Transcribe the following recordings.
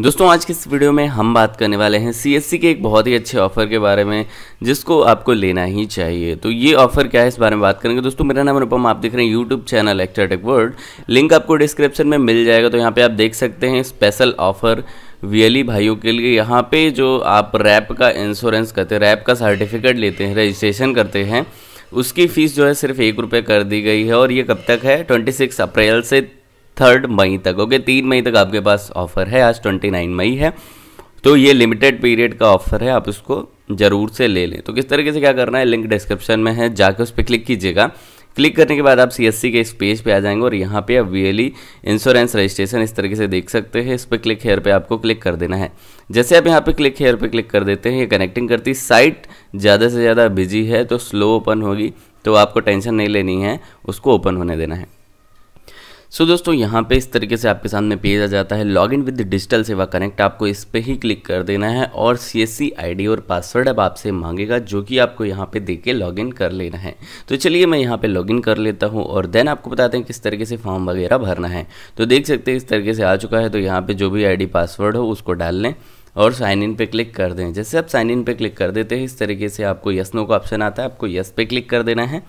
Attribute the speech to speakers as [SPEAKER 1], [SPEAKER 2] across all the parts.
[SPEAKER 1] दोस्तों आज की इस वीडियो में हम बात करने वाले हैं सी के एक बहुत ही अच्छे ऑफर के बारे में जिसको आपको लेना ही चाहिए तो ये ऑफर क्या है इस बारे में बात करेंगे दोस्तों मेरा नाम अनुपम आप देख रहे हैं YouTube channel Extratech World link आपको डिस्क्रिप्शन में मिल जाएगा तो यहाँ पे आप देख सकते हैं स्पेशल ऑफर वीएलई भाइयों के लिए यहाँ पे जो आप रैप का इंश्योरेंस करते हैं रैप का सर्टिफिकेट लेते हैं रजिस्ट्रेशन करते हैं उसकी फ़ीस जो है सिर्फ एक रुपये कर दी गई है और ये कब तक है ट्वेंटी अप्रैल से थर्ड मई तक ओके तीन मई तक आपके पास ऑफर है आज ट्वेंटी नाइन मई है तो ये लिमिटेड पीरियड का ऑफर है आप उसको ज़रूर से ले लें तो किस तरीके से क्या करना है लिंक डिस्क्रिप्शन में है जाकर उस पर क्लिक कीजिएगा क्लिक करने के बाद आप सी एस सी के इस पेज पे आ जाएंगे और यहाँ पे आप वीएली इंश्योरेंस रजिस्ट्रेशन इस तरीके से देख सकते हैं इस पर क्लिक हेयर पे आपको क्लिक कर देना है जैसे आप यहाँ पे क्लिक हेयर पे क्लिक कर देते हैं ये कनेक्टिंग करती साइट ज़्यादा से ज़्यादा बिजी है तो स्लो ओपन होगी तो आपको टेंशन नहीं लेनी है उसको ओपन होने देना है सो so दोस्तों यहाँ पे इस तरीके से आपके सामने पेज आ जाता है log in with Digital Seva Connect आपको इस पर ही क्लिक कर देना है और सी एस डी और पासवर्ड अब आपसे मांगेगा जो कि आपको यहाँ पे देके के लॉग इन कर लेना है तो चलिए मैं यहाँ पे लॉग इन कर लेता हूँ और देन आपको बताते हैं किस तरीके से फॉर्म वगैरह भरना है तो देख सकते हैं इस तरीके से आ चुका है तो यहाँ पर जो भी आई पासवर्ड हो उसको डाल लें और साइन इन पे क्लिक कर दें जैसे आप साइन इन पे क्लिक कर देते हैं इस तरीके से आपको यस नो का ऑप्शन आता है आपको यस पे क्लिक कर देना है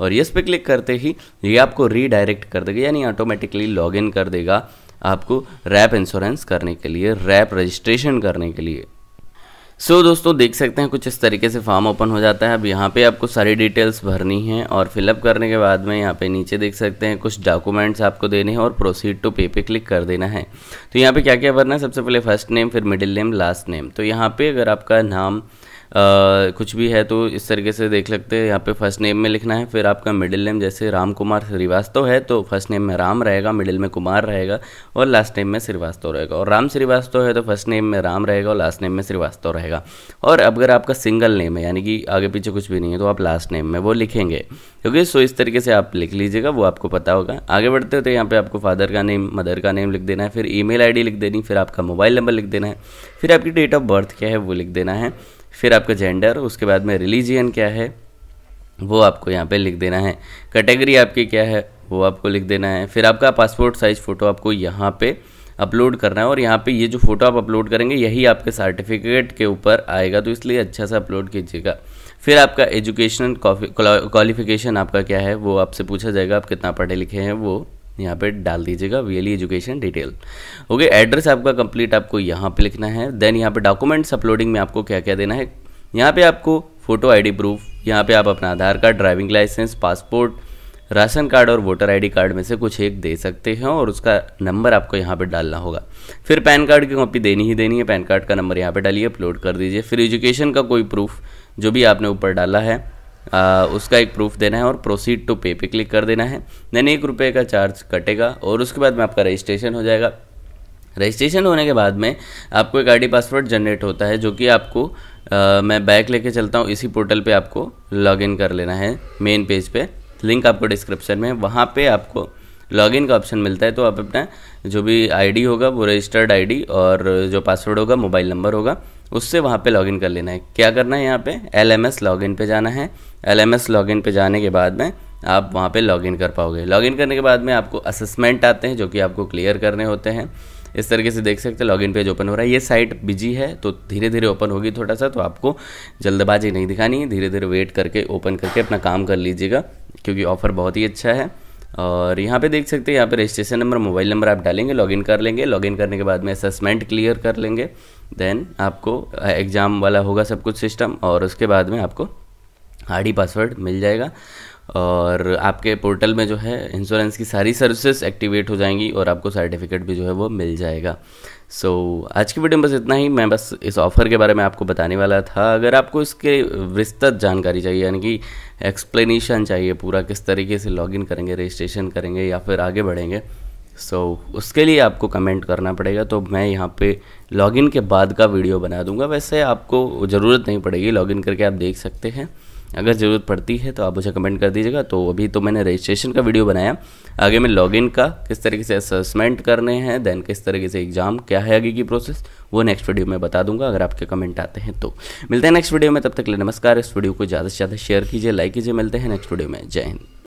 [SPEAKER 1] और यस पे क्लिक करते ही ये आपको रीडायरेक्ट कर देगा यानी ऑटोमेटिकली लॉग इन कर देगा आपको रैप इंश्योरेंस करने के लिए रैप रजिस्ट्रेशन करने के लिए सो so, दोस्तों देख सकते हैं कुछ इस तरीके से फॉर्म ओपन हो जाता है अब यहाँ पे आपको सारी डिटेल्स भरनी है और फिलअप करने के बाद में यहाँ पे नीचे देख सकते हैं कुछ डॉक्यूमेंट्स आपको देने हैं और प्रोसीड टू पे पे क्लिक कर देना है तो यहाँ पे क्या क्या भरना है सबसे पहले फर्स्ट नेम फिर मिडिल नेम लास्ट नेम तो यहाँ पे अगर आपका नाम कुछ भी है तो इस तरीके से देख सकते हैं यहाँ पे फर्स्ट नेम में लिखना है फिर आपका मिडिल नेम जैसे राम कुमार श्रीवास्तव है तो फर्स्ट नेम में राम रहेगा मिडिल में कुमार रहेगा और लास्ट नेम में श्रीवास्तव रहेगा और राम श्रीवास्तव है तो फर्स्ट नेम में राम रहेगा और लास्ट नेम में श्रीवास्तव रहेगा और अगर आपका सिंगल नेम है यानी कि आगे पीछे कुछ भी नहीं है तो आप लास्ट नेम में वो लिखेंगे क्योंकि सो इस तरीके से आप लिख लीजिएगा वो आपको पता होगा आगे बढ़ते हो तो यहाँ पे आपको फादर का नेम मदर का नेम लिख देना है फिर ईमेल आईडी लिख देनी फिर आपका मोबाइल नंबर लिख देना है फिर आपकी डेट ऑफ बर्थ क्या है वो लिख देना है फिर आपका जेंडर उसके बाद में रिलीजियन क्या है वो आपको यहाँ पे लिख देना है कैटेगरी आपकी क्या है वो आपको लिख देना है फिर आपका पासपोर्ट साइज़ फ़ोटो आपको यहाँ पे अपलोड करना है और यहाँ पे ये जो फ़ोटो आप अपलोड करेंगे यही आपके सर्टिफिकेट के ऊपर आएगा तो इसलिए अच्छा सा अपलोड कीजिएगा फिर आपका एजुकेशनल क्वालिफिकेशन आपका क्या है वो आपसे पूछा जाएगा आप कितना पढ़े लिखे हैं वो यहाँ पे डाल दीजिएगा VLE education detail okay address आपका कंप्लीट आपको यहाँ पे लिखना है देन यहाँ पे डॉक्यूमेंट्स अपलोडिंग में आपको क्या क्या देना है यहाँ पे आपको फ़ोटो आईडी प्रूफ यहाँ पे आप अपना Aadhaar card driving licence passport ration card और वोटर आईडी कार्ड में से कुछ एक दे सकते हैं और उसका नंबर आपको यहाँ पे डालना होगा फिर पैन कार्ड की कॉपी देनी ही देनी है पैन कार्ड का नंबर यहाँ पे डालिए अपलोड कर दीजिए फिर एजुकेशन का कोई प्रूफ जो भी आपने ऊपर डाला है आ, उसका एक प्रूफ देना है और प्रोसीड टू पे पे क्लिक कर देना है देन एक रुपये का चार्ज कटेगा और उसके बाद में आपका रजिस्ट्रेशन हो जाएगा रजिस्ट्रेशन होने के बाद में आपको एक आईडी पासवर्ड जनरेट होता है जो कि आपको आ, मैं बैक लेके चलता हूँ इसी पोर्टल पे आपको लॉगिन कर लेना है मेन पेज पे लिंक आपको डिस्क्रिप्शन में वहाँ पे आपको लॉगिन का ऑप्शन मिलता है तो आप अपना जो भी आईडी होगा वो रजिस्टर्ड आईडी और जो पासवर्ड होगा मोबाइल नंबर होगा उससे वहाँ पे लॉगिन कर लेना है क्या करना है यहाँ पे एल एम एस लॉगिन पे जाना है एल एम एस लॉगिन पे जाने के बाद में आप वहाँ पे लॉगिन कर पाओगे लॉगिन करने के बाद में आपको असेसमेंट आते हैं जो कि आपको क्लियर करने होते हैं इस तरीके से देख सकते हैं लॉगिन पेज ओपन हो रहा है ये साइट बिजी है तो धीरे धीरे ओपन होगी थोड़ा सा तो आपको जल्दबाजी नहीं दिखानी है धीरे धीरे वेट करके ओपन करके अपना काम कर लीजिएगा क्योंकि ऑफ़र बहुत ही अच्छा है और यहाँ पे देख सकते हैं यहाँ पे रजिस्ट्रेशन नंबर मोबाइल नंबर आप डालेंगे लॉगिन कर लेंगे लॉगिन करने के बाद में असेसमेंट क्लियर कर लेंगे देन आपको एग्ज़ाम वाला होगा सब कुछ सिस्टम और उसके बाद में आपको आईडी पासवर्ड मिल जाएगा और आपके पोर्टल में जो है इंश्योरेंस की सारी सर्विसेज एक्टिवेट हो जाएंगी और आपको सर्टिफिकेट भी जो है वो मिल जाएगा सो so, आज की वीडियो में बस इतना ही मैं बस इस ऑफ़र के बारे में आपको बताने वाला था अगर आपको इसके विस्तृत जानकारी चाहिए यानी कि एक्सप्लेनेशन चाहिए पूरा किस तरीके से लॉगिन करेंगे रजिस्ट्रेशन करेंगे या फिर आगे बढ़ेंगे सो so, उसके लिए आपको कमेंट करना पड़ेगा तो मैं यहाँ पे लॉगिन के बाद का वीडियो बना दूंगा वैसे आपको ज़रूरत नहीं पड़ेगी लॉगिन करके आप देख सकते हैं अगर ज़रूरत पड़ती है तो आप मुझे कमेंट कर दीजिएगा तो अभी तो मैंने रजिस्ट्रेशन का वीडियो बनाया आगे मैं लॉगिन का किस तरीके से असेसमेंट करने हैं देन किस तरीके से एग्ज़ाम क्या है आगे की प्रोसेस वो नेक्स्ट वीडियो में बता दूंगा अगर आपके कमेंट आते हैं तो मिलते हैं नेक्स्ट वीडियो में तब तक ले नमस्कार इस वीडियो को ज़्यादा से ज़्यादा शेयर कीजिए लाइक कीजिए मिलते हैं नेक्स्ट वीडियो में जय हिंद